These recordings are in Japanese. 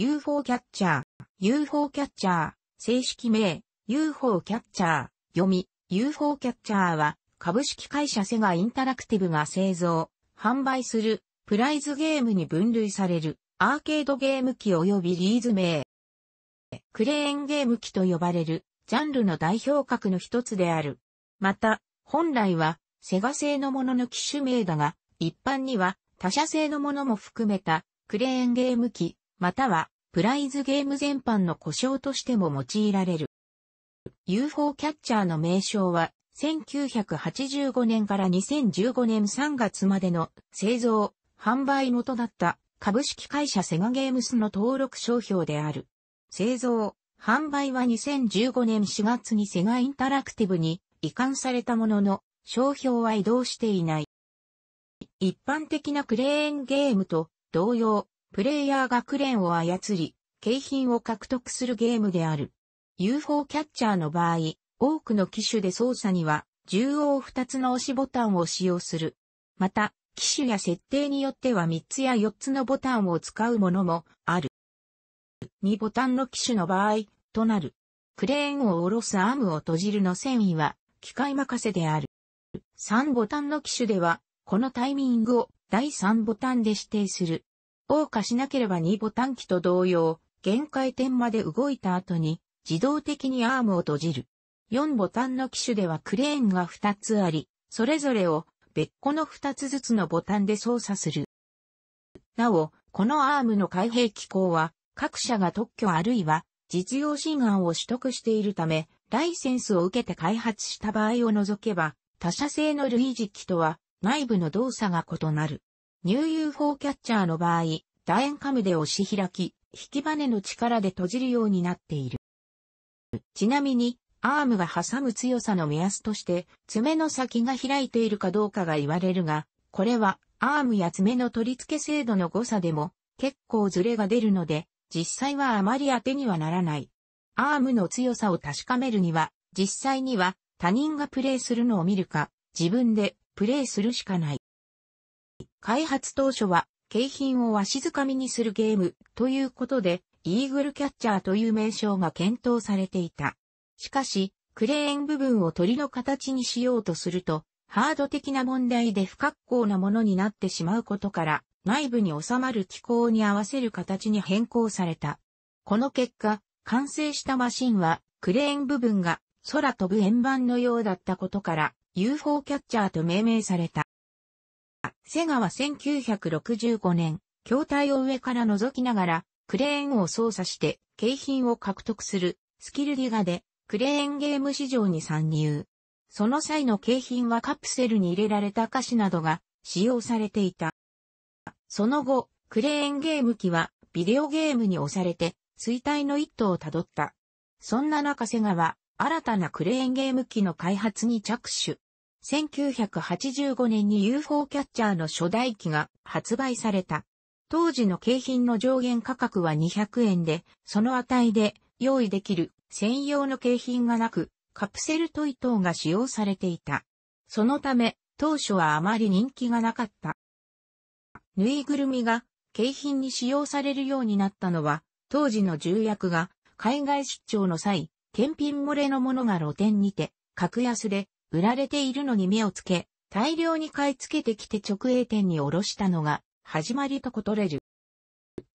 UFO キャッチャー、UFO キャッチャー、正式名、UFO キャッチャー、読み、UFO キャッチャーは、株式会社セガインタラクティブが製造、販売する、プライズゲームに分類される、アーケードゲーム機及びリーズ名。クレーンゲーム機と呼ばれる、ジャンルの代表格の一つである。また、本来は、セガ製のものの機種名だが、一般には、他社製のものも含めた、クレーンゲーム機、またはプライズゲーム全般の故障としても用いられる。UFO キャッチャーの名称は1985年から2015年3月までの製造、販売元だった株式会社セガゲームスの登録商標である。製造、販売は2015年4月にセガインタラクティブに移管されたものの、商標は移動していない。一般的なクレーンゲームと同様、プレイヤーがクレーンを操り、景品を獲得するゲームである。UFO キャッチャーの場合、多くの機種で操作には、縦横2つの押しボタンを使用する。また、機種や設定によっては3つや4つのボタンを使うものもある。2ボタンの機種の場合、となる。クレーンを下ろすアームを閉じるの繊維は、機械任せである。3ボタンの機種では、このタイミングを第3ボタンで指定する。謳歌しなければ2ボタン機と同様、限界点まで動いた後に、自動的にアームを閉じる。4ボタンの機種ではクレーンが2つあり、それぞれを別個の2つずつのボタンで操作する。なお、このアームの開閉機構は、各社が特許あるいは実用診眼を取得しているため、ライセンスを受けて開発した場合を除けば、他社製の類似機とは内部の動作が異なる。ニューユーフォーキャッチャーの場合、楕円カムで押し開き、引きネの力で閉じるようになっている。ちなみに、アームが挟む強さの目安として、爪の先が開いているかどうかが言われるが、これは、アームや爪の取り付け精度の誤差でも、結構ズレが出るので、実際はあまり当てにはならない。アームの強さを確かめるには、実際には他人がプレイするのを見るか、自分でプレイするしかない。開発当初は、景品をわしづかみにするゲームということで、イーグルキャッチャーという名称が検討されていた。しかし、クレーン部分を鳥の形にしようとすると、ハード的な問題で不格好なものになってしまうことから、内部に収まる機構に合わせる形に変更された。この結果、完成したマシンは、クレーン部分が空飛ぶ円盤のようだったことから、UFO キャッチャーと命名された。セガは1965年、筐体を上から覗きながら、クレーンを操作して景品を獲得するスキルギガでクレーンゲーム市場に参入。その際の景品はカプセルに入れられた菓子などが使用されていた。その後、クレーンゲーム機はビデオゲームに押されて衰退の一途をたどった。そんな中セガは新たなクレーンゲーム機の開発に着手。1985年に UFO キャッチャーの初代機が発売された。当時の景品の上限価格は200円で、その値で用意できる専用の景品がなく、カプセルトイ等が使用されていた。そのため、当初はあまり人気がなかった。ぬいぐるみが景品に使用されるようになったのは、当時の重役が海外出張の際、検品漏れのものが露店にて、格安で売られているのに目をつけ、大量に買い付けてきて直営店に卸したのが始まりとことれる。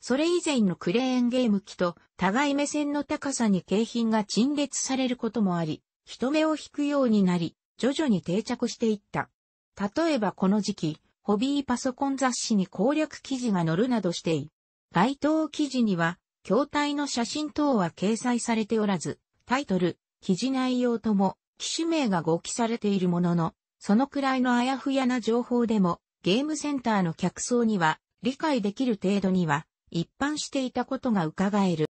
それ以前のクレーンゲーム機と互い目線の高さに景品が陳列されることもあり、人目を引くようになり、徐々に定着していった。例えばこの時期、ホビーパソコン雑誌に攻略記事が載るなどしてい。該当記事には、筐体の写真等は掲載されておらず、タイトル、記事内容とも、機種名が合記されているものの、そのくらいのあやふやな情報でも、ゲームセンターの客層には、理解できる程度には、一般していたことが伺える。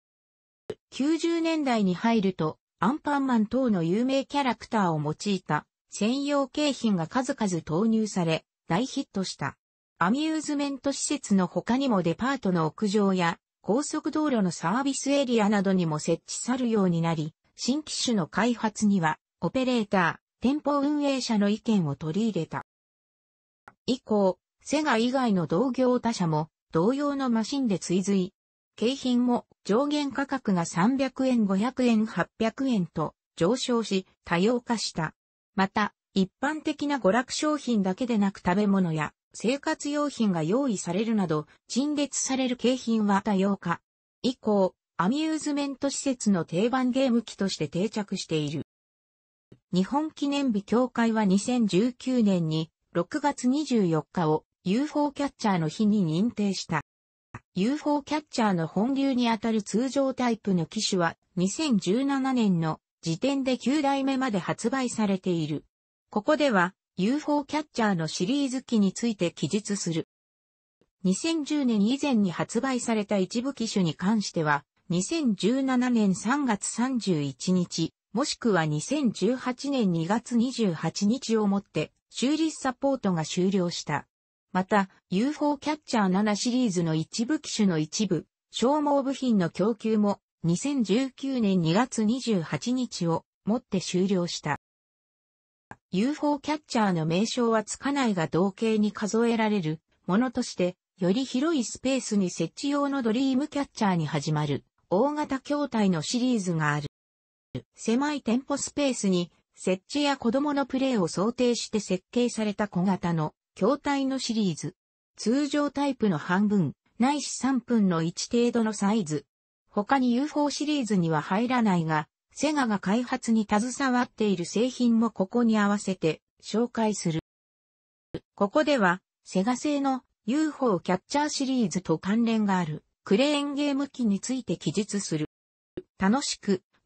90年代に入ると、アンパンマン等の有名キャラクターを用いた専用景品が数々投入され、大ヒットした。アミューズメント施設の他にもデパートの屋上や高速道路のサービスエリアなどにも設置されるようになり、新機種の開発にはオペレーター、店舗運営者の意見を取り入れた。以降、セガ以外の同業他社も同様のマシンで追随。景品も上限価格が300円、500円、800円と上昇し多様化した。また、一般的な娯楽商品だけでなく食べ物や生活用品が用意されるなど陳列される景品は多様化。以降、アミューズメント施設の定番ゲーム機として定着している。日本記念日協会は2019年に6月24日を UFO キャッチャーの日に認定した。UFO キャッチャーの本流にあたる通常タイプの機種は2017年の時点で9代目まで発売されている。ここでは UFO キャッチャーのシリーズ機について記述する。2010年以前に発売された一部機種に関しては、2017年3月31日、もしくは2018年2月28日をもって修理サポートが終了した。また、UFO キャッチャー7シリーズの一部機種の一部、消耗部品の供給も2019年2月28日をもって終了した。UFO キャッチャーの名称はつかないが同型に数えられるものとして、より広いスペースに設置用のドリームキャッチャーに始まる大型筐体のシリーズがある。狭い店舗スペースに設置や子供のプレイを想定して設計された小型の筐体のシリーズ。通常タイプの半分、ないし3分の1程度のサイズ。他に UFO シリーズには入らないが、セガが開発に携わっている製品もここに合わせて紹介する。ここでは、セガ製の UFO キャッチャーシリーズと関連があるクレーンゲーム機について記述する。楽しく